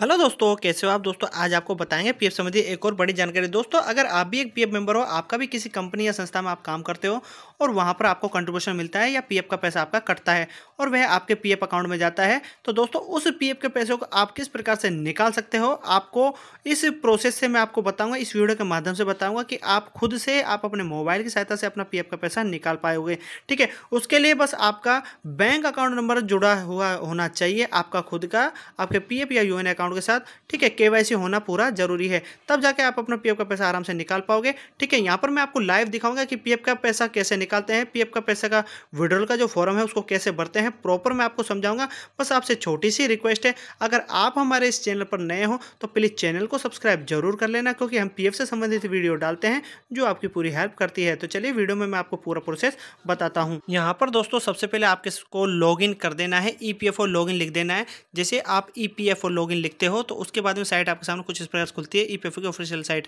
hello दोस्तों कैसे हो आप दोस्तों आज आपको बताएंगे पीएफ संबंधी एक और बड़ी जानकारी दोस्तों अगर आप भी एक पीएफ मेंबर हो आपका भी किसी कंपनी या संस्था में आप काम करते हो और वहाँ पर आपको कंट्रीब्यूशन मिलता है या पी का पैसा आपका कटता है और वह आपके पी अकाउंट में जाता है तो दोस्तों उस पी के पैसे को आप किस प्रकार से निकाल सकते हो आपको इस प्रोसेस से मैं आपको बताऊँगा इस वीडियो के माध्यम से बताऊँगा कि आप खुद से आप अपने मोबाइल की सहायता से अपना पी का पैसा निकाल पाएंगे ठीक है उसके लिए बस आपका बैंक अकाउंट नंबर जुड़ा हुआ होना चाहिए आपका खुद का आपके पी या यू अकाउंट के साथ ठीक है के होना पूरा जरूरी है तब जाके आप अपना पी का पैसा आराम से निकाल पाओगे ठीक है यहाँ पर मैं आपको लाइव दिखाऊंगा कि पी का पैसा कैसे निकालते हैं पीएफ का पैसा का विड्रॉल का जो फॉर्म है उसको कैसे भरते हैं प्रॉपर मैं आपको समझाऊंगा बस आपसे छोटी सी रिक्वेस्ट है अगर आप हमारे इस चैनल पर नए हो तो प्लीज़ चैनल को सब्सक्राइब जरूर कर लेना क्योंकि हम पी से संबंधित वीडियो डालते हैं जो आपकी पूरी हेल्प करती है तो चलिए वीडियो में मैं आपको पूरा प्रोसेस बताता हूँ यहाँ पर दोस्तों सबसे पहले आपके को लॉग कर देना है ई पी लिख देना है जैसे आप ई पी लिखते हो तो उसके बाद में साइट आपके सामने कुछ इस प्रकार खुलती है ई की ऑफिशियल साइट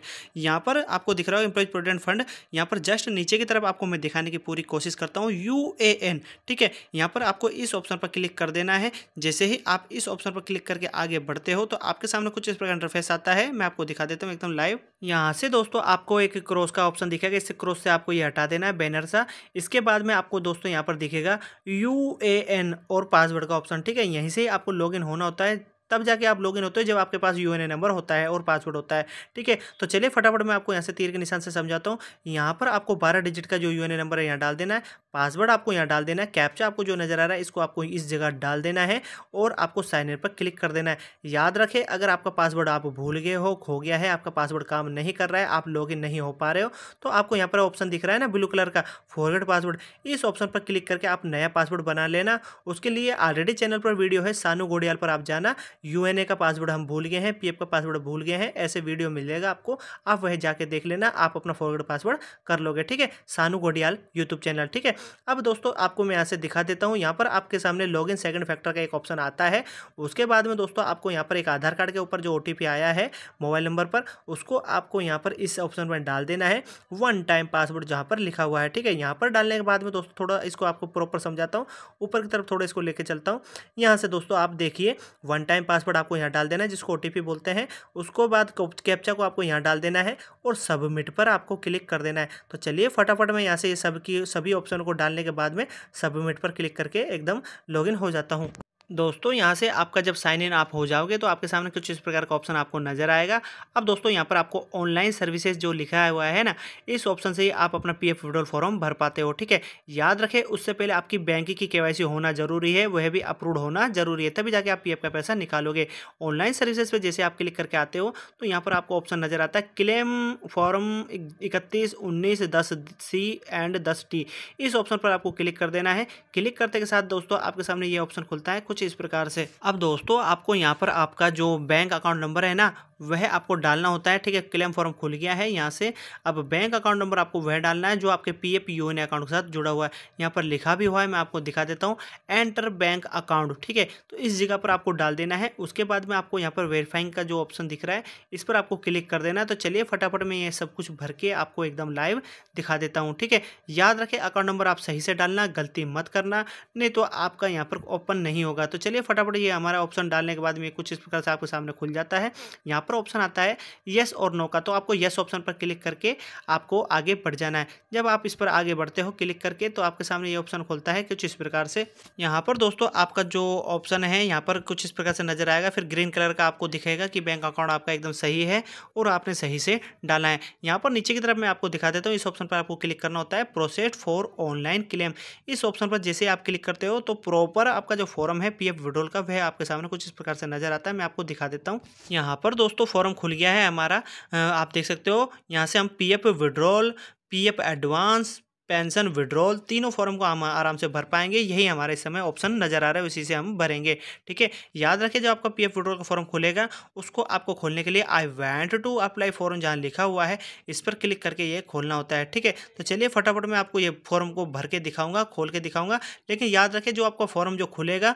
यहाँ पर आपको दिख रहा हो एम्प्लॉयज प्रोविडेंट फंड यहाँ पर जस्ट नीचे की तरफ आपको मैं दिखाने करने की पूरी कोशिश करता हूँ यू ए एन ठीक है यहाँ पर आपको इस ऑप्शन पर क्लिक कर देना है जैसे ही आप इस ऑप्शन पर क्लिक करके आगे बढ़ते हो तो आपके सामने कुछ इस प्रकार इंटरफेस आता है मैं आपको दिखा देता हूँ एकदम लाइव यहाँ से दोस्तों आपको एक क्रॉस का ऑप्शन दिखेगा इससे क्रॉस से आपको ये हटा देना है बैनर सा इसके बाद में आपको दोस्तों यहाँ पर दिखेगा यू ए एन और पासवर्ड का ऑप्शन ठीक है यहीं से ही आपको लॉग इन होना होता है तब जाके आप लॉगिन होते हो जब आपके पास यू नंबर होता है और पासवर्ड होता है ठीक है तो चलिए फटाफट मैं आपको यहाँ से तीर के निशान से समझाता हूँ यहाँ पर आपको बारह डिजिट का जो यू नंबर है यहाँ डाल देना है पासवर्ड आपको यहाँ डाल देना है कैप्चा आपको जो नज़र आ रहा है इसको आपको इस जगह डाल देना है और आपको साइन इन पर क्लिक कर देना है याद रखें अगर आपका पासवर्ड आप भूल गए हो खो गया है आपका पासवर्ड काम नहीं कर रहा है आप लॉग नहीं हो पा रहे हो तो आपको यहाँ पर ऑप्शन दिख रहा है ना ब्लू कलर का फॉरवर्ड पासवर्ड इस ऑप्शन पर क्लिक करके आप नया पासवर्ड बना लेना उसके लिए ऑलरेडी चैनल पर वीडियो है सानू गोडियाल पर आप जाना यू का पासवर्ड हम भूल गए हैं पी का पासवर्ड भूल गए हैं ऐसे वीडियो मिलेगा आपको आप वह जाके देख लेना आप अपना फॉरवर्ड पासवर्ड कर लोगे ठीक है सानू गोडियाल यूट्यूब चैनल ठीक है अब दोस्तों आपको मैं यहाँ से दिखा देता हूँ यहाँ पर आपके सामने लॉग इन सेकेंड फैक्टर का एक ऑप्शन आता है उसके बाद में दोस्तों आपको यहाँ पर एक आधार कार्ड के ऊपर जो ओ आया है मोबाइल नंबर पर उसको आपको यहाँ पर इस ऑप्शन में डाल देना है वन टाइम पासवर्ड जहाँ पर लिखा हुआ है ठीक है यहाँ पर डालने के बाद में दोस्तों थोड़ा इसको आपको प्रॉपर समझाता हूँ ऊपर की तरफ थोड़ा इसको लेके चलता हूँ यहाँ से दोस्तों आप देखिए वन टाइम पासवर्ड आपको यहाँ डाल देना है जिसको ओ बोलते हैं उसको बाद कैप्चा को आपको यहाँ डाल देना है और सबमिट पर आपको क्लिक कर देना है तो चलिए फटाफट मैं यहाँ से ये सब की सभी ऑप्शन को को डालने के बाद में सबमिट पर क्लिक करके एकदम लॉगिन हो जाता हूँ दोस्तों यहाँ से आपका जब साइन इन आप हो जाओगे तो आपके सामने कुछ इस प्रकार का ऑप्शन आपको नजर आएगा अब दोस्तों यहाँ पर आपको ऑनलाइन सर्विसेज जो लिखा हुआ है ना इस ऑप्शन से ही आप अपना पी एफ विड्रोल फॉर्म भर पाते हो ठीक है याद रखें उससे पहले आपकी बैंक की के होना जरूरी है वह भी अप्रूव होना जरूरी है तभी जाके आप पी का पैसा निकालोगे ऑनलाइन सर्विसेज पर जैसे आप क्लिक करके आते हो तो यहाँ पर आपको ऑप्शन नजर आता है क्लेम फॉर्म इकतीस उन्नीस दस सी एंड दस टी इस ऑप्शन पर आपको क्लिक कर देना है क्लिक करते के साथ दोस्तों आपके सामने ये ऑप्शन खुलता है कुछ कुछ इस प्रकार से अब दोस्तों आपको यहाँ पर आपका जो बैंक अकाउंट नंबर है ना वह आपको डालना होता है ठीक है क्लेम फॉर्म खुल गया है यहाँ से अब बैंक अकाउंट नंबर आपको वह डालना है जो आपके P F U N account के साथ जुड़ा हुआ है यहाँ पर लिखा भी हुआ है मैं आपको दिखा देता हूँ एंटर बैंक अकाउंट ठीक है तो इस जगह पर आपको डाल देना है उसके बाद में आपको यहाँ पर वेरीफाइंग का जो ऑप्शन दिख रहा है इस पर आपको क्लिक कर देना है तो चलिए फटाफट में ये सब कुछ भर के आपको एकदम लाइव दिखा देता हूँ ठीक है याद रखें अकाउंट नंबर आप सही से डालना गलती मत करना नहीं तो आपका यहाँ पर ओपन नहीं होगा तो चलिए फटाफट ये हमारा ऑप्शन डालने के बाद में कुछ इस प्रकार से आपके सामने खुल जाता है यहाँ पर ऑप्शन आता है येस और नो का तो आपको येस ऑप्शन पर क्लिक करके आपको आगे बढ़ जाना है जब आप इस पर आगे बढ़ते हो क्लिक करके तो आपके सामने ये ऑप्शन खोलता है कुछ इस प्रकार से यहाँ पर दोस्तों आपका जो ऑप्शन है यहाँ पर कुछ इस प्रकार से नजर आएगा फिर ग्रीन कलर का आपको दिखेगा कि बैंक अकाउंट आपका एकदम सही है और आपने सही से डाला है यहाँ पर नीचे की तरफ मैं आपको दिखा देता हूँ इस ऑप्शन पर आपको क्लिक करना होता है प्रोसेस फॉर ऑनलाइन क्लेम इस ऑप्शन पर जैसे आप क्लिक करते हो तो प्रॉपर आपका जो फॉर्म है पी एफ का वह आपके सामने कुछ इस प्रकार से नजर आता है मैं आपको दिखा देता हूँ यहाँ पर दोस्तों दोस्तों फॉर्म खुल गया है हमारा आप देख सकते हो यहाँ से हम P F withdrawal P F advance pension withdrawal तीनों फॉर्म को हम आराम से भर पाएंगे यही हमारे समय ऑप्शन नज़र आ रहा है उसी से हम भरेंगे ठीक है याद रखें जब आपका पीएफ विड्रॉल का फॉर्म खुलेगा उसको आपको खोलने के लिए I went to apply form जहाँ लिखा हुआ है इस पर क्लिक करके ये खोलना होता है ठीक है तो चलिए फटाफट मैं आपको ये फॉर्म को भर के दिखाऊंगा खोल के दिखाऊंगा लेकिन याद रखें जो आपका फॉर्म जो खुलेगा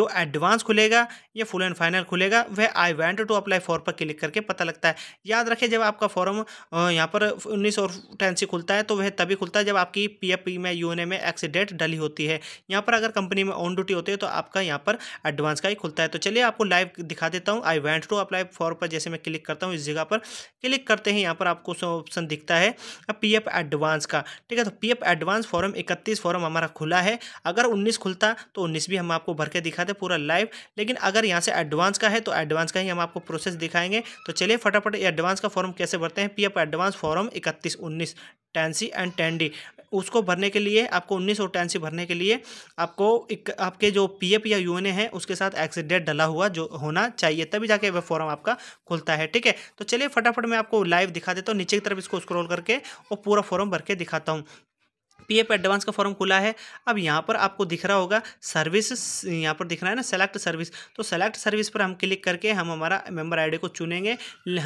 जो एडवांस खुलेगा या फुल एंड फाइनल खुलेगा वह I went to apply form पर क्लिक करके पता लगता है याद रखें जब आपका फॉर्म यहाँ पर उन्नीस और टेन से खुलता है तो वह तभी खुलता है जब आप आपकी पीएफ में यूएनए में एक्स डेट डली होती है यहाँ पर अगर कंपनी में ऑन ड्यूटी होती है तो आपका यहाँ पर एडवांस का ही खुलता है तो चलिए आपको लाइव दिखा देता हूँ I went to apply for पर जैसे मैं क्लिक करता हूँ इस जगह पर क्लिक करते हैं यहाँ पर आपको ऑप्शन दिखता है पी एडवांस का ठीक है तो पी एडवांस फॉर्म इकतीस फॉर्म हमारा खुला है अगर उन्नीस खुलता तो उन्नीस भी हम आपको भर के दिखाते पूरा लाइव लेकिन अगर यहाँ से एडवांस का है तो एडवांस का ही हम आपको प्रोसेस दिखाएंगे तो चलिए फटाफट एडवांस का फॉर्म कैसे भरते हैं पी एडवांस फॉर्म इकतीस उन्नीस टेंसी एंड टेन डी उसको भरने के लिए आपको उन्नीस और टेंसी भरने के लिए आपको एक आपके जो पीएफ या यूएनए है उसके साथ एक्सीडेंट डेट डला हुआ जो होना चाहिए तभी जाके वह फॉर्म आपका खुलता है ठीक है तो चलिए फटाफट मैं आपको लाइव दिखा देता हूँ नीचे की तरफ इसको स्क्रॉल करके और पूरा फॉर्म भर के दिखाता हूँ पीएफ एडवांस का फॉर्म खुला है अब यहाँ पर आपको दिख रहा होगा सर्विस यहाँ पर दिख रहा है ना सेलेक्ट सर्विस तो सेलेक्ट सर्विस पर हम क्लिक करके हम हमारा मेंबर आईडी को चुनेंगे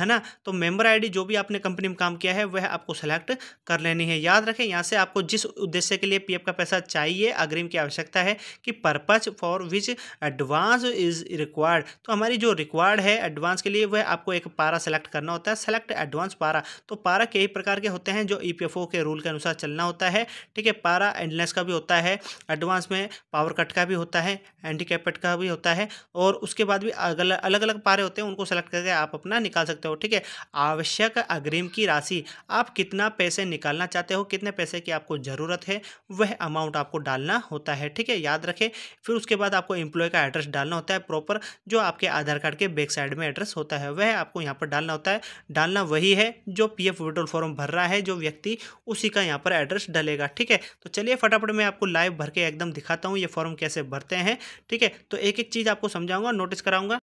है ना तो मेंबर आईडी जो भी आपने कंपनी में काम किया है वह आपको सेलेक्ट कर लेनी है याद रखें यहाँ से आपको जिस उद्देश्य के लिए पी का पैसा चाहिए अग्रिम की आवश्यकता है कि purpose for which advance is required तो हमारी जो रिक्वायर्ड है एडवांस के लिए वह आपको एक पारा सेलेक्ट करना होता है सेलेक्ट एडवांस पारा तो पारा कई प्रकार के होते हैं जो ई e के रूल के अनुसार चलना होता है ठीक है पारा एंडलेस का भी होता है एडवांस में पावर कट का भी होता है एंटीकेपेट का भी होता है और उसके बाद भी अलग अलग अलग पारे होते हैं उनको सेलेक्ट करके आप अपना निकाल सकते हो ठीक है आवश्यक अग्रिम की राशि आप कितना पैसे निकालना चाहते हो कितने पैसे की आपको ज़रूरत है वह अमाउंट आपको डालना होता है ठीक है याद रखें फिर उसके बाद आपको एम्प्लॉय का एड्रेस डालना होता है प्रॉपर जो आपके आधार कार्ड के बैक साइड में एड्रेस होता है वह आपको यहाँ पर डालना होता है डालना वही है जो पी एफ फॉर्म भर रहा है जो व्यक्ति उसी का यहाँ पर एड्रेस डलेगा ठीक ठीक है तो चलिए फटाफट मैं आपको लाइव भर के एकदम दिखाता हूँ ये फॉर्म कैसे भरते हैं ठीक है तो एक एक चीज़ आपको समझाऊंगा नोटिस कराऊंगा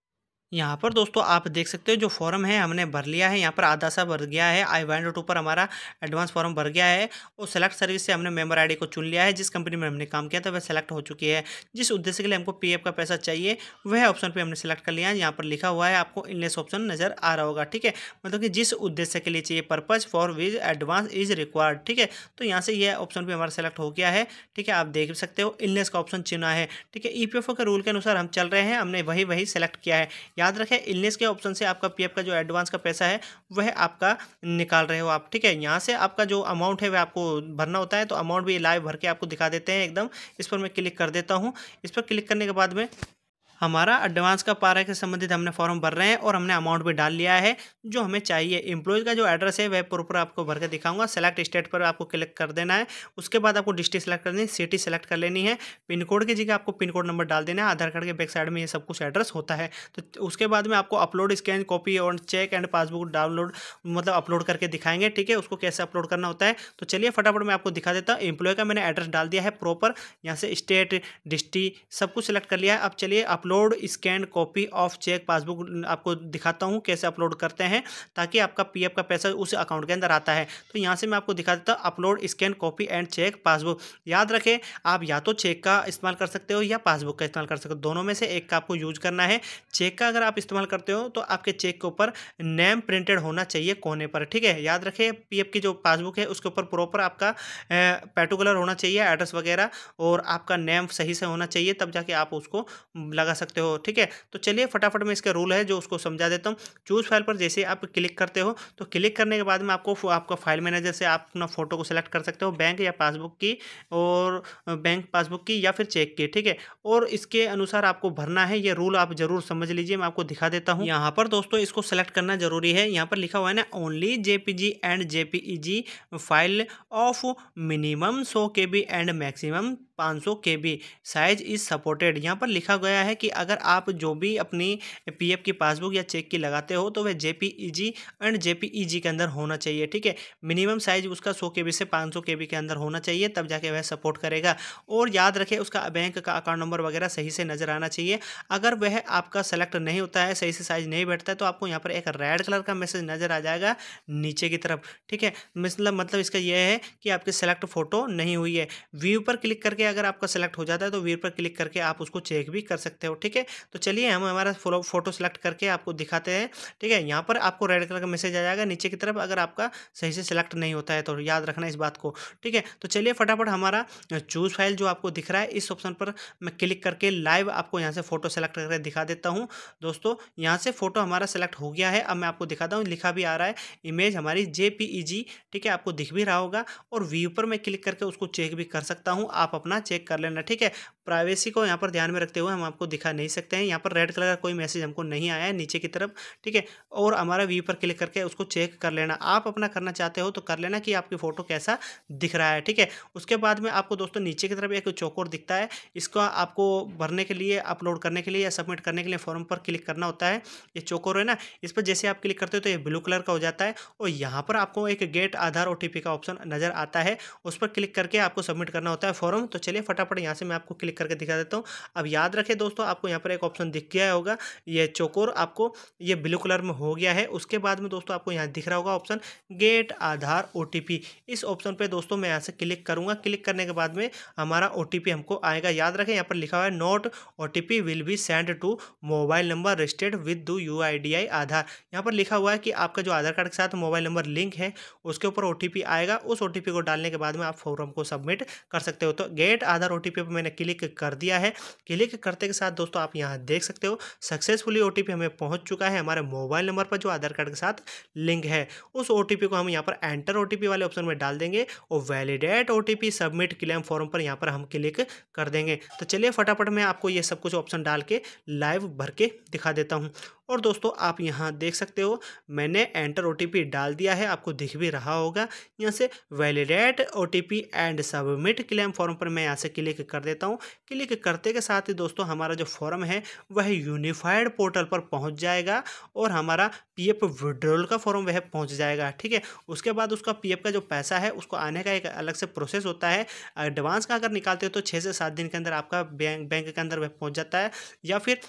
यहाँ पर दोस्तों आप देख सकते हो जो फॉर्म है हमने भर लिया है यहाँ पर आधा सा भर गया है आई वन टू पर हमारा एडवांस फॉर्म भर गया है और सेलेक्ट सर्विस से हमने मेंबर आईडी को चुन लिया है जिस कंपनी में हमने काम किया था वह सेलेक्ट हो चुकी है जिस उद्देश्य के लिए हमको पीएफ का पैसा चाहिए वह ऑप्शन पर हमने सेलेक्ट कर लिया है यहाँ पर लिखा हुआ है आपको इनलेस ऑप्शन नजर आ रहा होगा ठीक है मतलब कि जिस उद्देश्य के लिए चाहिए purpose for which advance is required ठीक है तो यहाँ से यह ऑप्शन भी हमारा सेलेक्ट हो गया है ठीक है आप देख सकते हो इनलेस का ऑप्शन चुना है ठीक है ई e के रूल के अनुसार हम चल रहे हैं हमने वही वही सेलेक्ट किया है याद रखें इलनेस के ऑप्शन से आपका पीएफ का जो एडवांस का पैसा है वह आपका निकाल रहे हो आप ठीक है यहाँ से आपका जो अमाउंट है वह आपको भरना होता है तो अमाउंट भी लाइव भर के आपको दिखा देते हैं एकदम इस पर मैं क्लिक कर देता हूँ इस पर क्लिक करने के बाद में हमारा एडवांस का पारा के संबंधित हमने फॉर्म भर रहे हैं और हमने अमाउंट भी डाल लिया है जो हमें चाहिए एम्प्लॉय का जो एड्रेस है वह प्रॉपर आपको भर के दिखाऊंगा सेलेक्ट स्टेट पर आपको क्लिक कर देना है उसके बाद आपको डिस्ट्रिक्ट सेलेक्ट करनी है सिटी सेलेक्ट कर लेनी है पिन कोड की जगह आपको पिन कोड नंबर डाल देना है आधार कार्ड के बैक साइड में ये सब कुछ एड्रेस होता है तो उसके बाद में आपको अपलोड स्कैन कॉपी और चेक एंड पासबुक डाउनलोड मतलब अपलोड करके दिखाएंगे ठीक है उसको कैसे अपलोड करना होता है तो चलिए फटाफट मैं आपको दिखा देता हूँ एम्प्लॉय का मैंने एड्रेस डाल दिया है प्रॉपर यहाँ से स्टेट डिस्ट्रिक्ट सब कुछ सेलेक्ट कर लिया है अब चलिए upload upload scan copy of cheque passbook आपको दिखाता हूँ कैसे अपलोड करते हैं ताकि आपका पी का पैसा उस अकाउंट के अंदर आता है तो यहाँ से मैं आपको दिखा देता हूँ upload scan copy and cheque passbook याद रखें आप या तो चेक का इस्तेमाल कर सकते हो या पासबुक का इस्तेमाल कर सकते हो दोनों में से एक का आपको यूज करना है चेक का अगर आप इस्तेमाल करते हो तो आपके चेक के ऊपर नेम प्रिंटेड होना चाहिए कोने पर ठीक है याद रखें पीएफ की जो पासबुक है उसके ऊपर प्रॉपर आपका पर्टिकुलर होना चाहिए एड्रेस वगैरह और आपका नेम सही से होना चाहिए तब जाके आप उसको लगा सकते हो ठीक है तो चलिए फटाफट में इसका रूल है जो उसको समझा देता हूँ चूज़ फाइल पर जैसे आप क्लिक करते हो तो क्लिक करने के बाद में आपको आपका फाइल मैनेजर से आप अपना फोटो को सिलेक्ट कर सकते हो बैंक या पासबुक की और बैंक पासबुक की या फिर चेक की ठीक है और इसके अनुसार आपको भरना है ये रूल आप जरूर समझ लीजिए मैं आपको दिखा देता हूँ यहाँ पर दोस्तों इसको सेलेक्ट करना जरूरी है यहाँ पर लिखा हुआ है ना only J and J file of minimum सो के एंड मैक्सिमम पाँच सौ के बी साइज इज़ सपोर्टेड यहाँ पर लिखा गया है कि अगर आप जो भी अपनी पीएफ की पासबुक या चेक की लगाते हो तो वह जी एंड जी के अंदर होना चाहिए ठीक है मिनिमम साइज उसका सौ के बी से के बी के अंदर होना चाहिए तब जाके वह सपोर्ट करेगा और याद रखें उसका बैंक का अकाउंट नंबर वगैरह सही से नज़र आना चाहिए अगर वह आपका सेलेक्ट नहीं होता है सही से साइज नहीं बैठता है तो आपको यहाँ पर एक रेड कलर का मैसेज नज़र आ जाएगा नीचे की तरफ ठीक है मतलब मतलब इसका यह है कि आपकी सेलेक्ट फ़ोटो नहीं हुई है व्यू पर क्लिक करके अगर आपका सेलेक्ट हो जाता है तो व्यू पर क्लिक करके आप उसको चेक भी कर सकते हो ठीक है तो चलिए हम हमारा फोटो सेलेक्ट करके आपको दिखाते हैं ठीक है यहाँ पर आपको रेड कलर का मैसेज आ जाएगा नीचे की तरफ अगर आपका सही से सिलेक्ट नहीं होता है तो याद रखना इस बात को ठीक है तो चलिए फटाफट हमारा चूज़ फाइल जो आपको दिख रहा है इस ऑप्शन पर मैं क्लिक करके लाइव आपको यहाँ से फोटो सेलेक्ट करके दिखा देता हूँ दोस्तों यहाँ से फोटो हमारा सेलेक्ट हो गया है अब मैं आपको दिखाता हूँ लिखा भी आ रहा है इमेज हमारी जे e ठीक है आपको दिख भी रहा होगा और व्यू पर मैं क्लिक करके उसको चेक भी कर सकता हूँ आप अपना करना चेक कर लेना ठीक है प्राइवेसी को यहाँ पर ध्यान में रखते हुए हम आपको दिखा नहीं सकते हैं यहाँ पर रेड कलर का कोई मैसेज हमको नहीं आया है नीचे की तरफ ठीक है और हमारा व्यू पर क्लिक करके उसको चेक कर लेना आप अपना करना चाहते हो तो कर लेना कि आपकी फ़ोटो कैसा दिख रहा है ठीक है उसके बाद में आपको दोस्तों नीचे की तरफ एक चौकोर दिखता है इसको आपको भरने के लिए अपलोड करने के लिए या सबमिट करने के लिए फॉर्म पर क्लिक करना होता है ये चौकोर है ना इस पर जैसे आप क्लिक करते हो तो ये ब्लू कलर का हो जाता है और यहाँ पर आपको एक गेट आधार ओ का ऑप्शन नज़र आता है उस पर क्लिक करके आपको सबमिट करना होता है फॉर्म तो चलिए फटाफट यहाँ से मैं आपको क्लिक करके दिखा देता हूँ अब याद रखें दोस्तों आपको यहाँ पर एक ऑप्शन दिख गया होगा ये चोकोर आपको ये ब्लू कलर में हो गया है उसके बाद में दोस्तों आपको यहाँ दिख रहा होगा ऑप्शन गेट आधार ओ इस ऑप्शन पर दोस्तों मैं यहाँ से क्लिक करूँगा क्लिक करने के बाद में हमारा ओ हमको आएगा याद रखें यहाँ पर लिखा हुआ है note O will be send to mobile number registered with do you Aadhaar यहाँ पर लिखा हुआ है कि आपका जो आधार कार्ड के साथ मोबाइल नंबर लिंक है उसके ऊपर ओ आएगा उस ओ को डालने के बाद में आप फॉर्म को सबमिट कर सकते हो तो गेट क्रिएट आधार ओ पे मैंने क्लिक कर दिया है क्लिक करते के साथ दोस्तों आप यहाँ देख सकते हो सक्सेसफुली ओ हमें पहुँच चुका है हमारे मोबाइल नंबर पर जो आधार कार्ड के साथ लिंक है उस ओ को हम यहाँ पर एंटर ओ वाले ऑप्शन में डाल देंगे और validate O submit claim form पर यहाँ पर हम क्लिक कर देंगे तो चलिए फटाफट मैं आपको ये सब कुछ ऑप्शन डाल के लाइव भर के दिखा देता हूँ और दोस्तों आप यहाँ देख सकते हो मैंने एंटर ओ डाल दिया है आपको दिख भी रहा होगा यहाँ से validate O and submit claim form पर मैं यहाँ से क्लिक कर देता हूँ क्लिक करते के साथ ही दोस्तों हमारा जो फॉर्म है वह यूनिफाइड पोर्टल पर पहुँच जाएगा और हमारा पी एफ विड्रोल का फॉर्म वह पहुँच जाएगा ठीक है उसके बाद उसका पी एफ का जो पैसा है उसको आने का एक अलग से प्रोसेस होता है एडवांस का अगर निकालते हो तो छः से सात दिन के अंदर आपका बैंक बैंक के अंदर वह पहुँच जाता है या फिर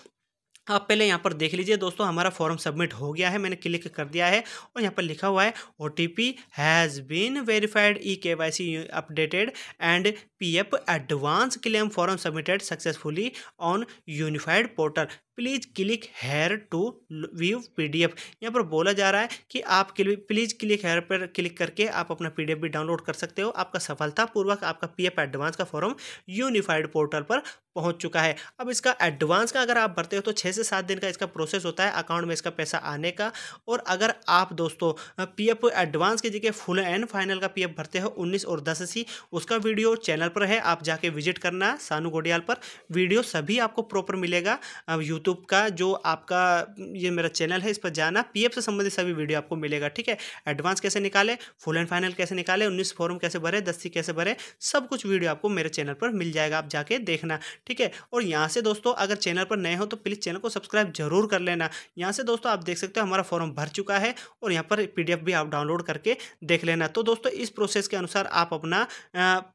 आप पहले यहाँ पर देख लीजिए दोस्तों हमारा फॉर्म सबमिट हो गया है मैंने क्लिक कर दिया है और यहाँ पर लिखा हुआ है O T P has been verified E K Y C updated and P F advance claim form submitted successfully on unified portal please click here to view PDF यहाँ पर बोला जा रहा है कि आप प्लीज़ क्लिक हेयर पर click करके आप अपना पीडीएफ भी डाउनलोड कर सकते हो आपका सफलतापूर्वक आपका पीएफ एडवांस का फॉर्म यूनिफाइड पोर्टल पर पहुंच चुका है अब इसका एडवांस का अगर आप भरते हो तो छः से सात दिन का इसका प्रोसेस होता है अकाउंट में इसका पैसा आने का और अगर आप दोस्तों पीएफ एडवांस की जगह फुल एंड फाइनल का पीएफ भरते हो 19 और 10 सी उसका वीडियो चैनल पर है आप जाके विजिट करना सानू गोडियाल पर वीडियो सभी आपको प्रॉपर मिलेगा यूट्यूब यूट्यूब का जो आपका ये मेरा चैनल है इस पर जाना पीएफ से संबंधित सभी वीडियो आपको मिलेगा ठीक है एडवांस कैसे निकाले फुल एंड फाइनल कैसे निकाले उन्नीस फॉर्म कैसे भरे दस्ती कैसे भरे सब कुछ वीडियो आपको मेरे चैनल पर मिल जाएगा आप जाके देखना ठीक है और यहाँ से दोस्तों अगर चैनल पर नए हो तो प्लीज़ चैनल को सब्सक्राइब जरूर कर लेना यहाँ से दोस्तों आप देख सकते हो हमारा फॉर्म भर चुका है और यहाँ पर पी भी आप डाउनलोड करके देख लेना तो दोस्तों इस प्रोसेस के अनुसार आप अपना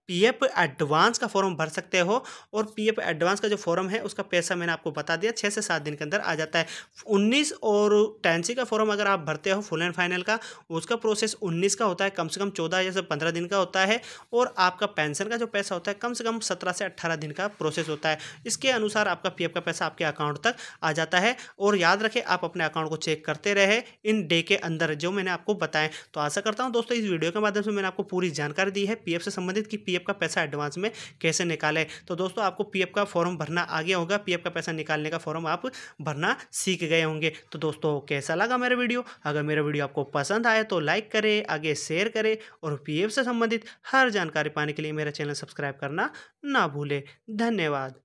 पी एडवांस का फॉर्म भर सकते हो और पी एडवांस का जो फॉर्म है उसका पैसा मैंने आपको बता दिया छः से सात दिन के अंदर आ जाता है उन्नीस और टेंसी का फॉर्म अगर आप भरते हो फुल एंड फाइनल का उसका प्रोसेस उन्नीस का होता है कम से कम चौदह या पंद्रह दिन का होता है और आपका पेंशन का जो पैसा होता है कम से कम सत्रह से अट्ठारह दिन का प्रोसेस होता है इसके अनुसार आपका पी का पैसा आपके अकाउंट तक आ जाता है और याद रखें आप अपने अकाउंट को चेक करते रहे इन डे के अंदर जो मैंने आपको बताएं तो आशा करता हूं दोस्तों इस वीडियो के माध्यम से मैंने आपको पूरी जानकारी दी है पीएफ से संबंधित कि पीएफ का पैसा एडवांस में कैसे निकाले तो दोस्तों आपको पीएफ का फॉर्म भरना आ गया होगा पीएफ का पैसा निकालने का फॉर्म फॉर्म आप भरना सीख गए होंगे तो दोस्तों कैसा लगा मेरा वीडियो अगर मेरा वीडियो आपको पसंद आए तो लाइक करें आगे शेयर करें और पीएफ से संबंधित हर जानकारी पाने के लिए मेरा चैनल सब्सक्राइब करना ना भूलें धन्यवाद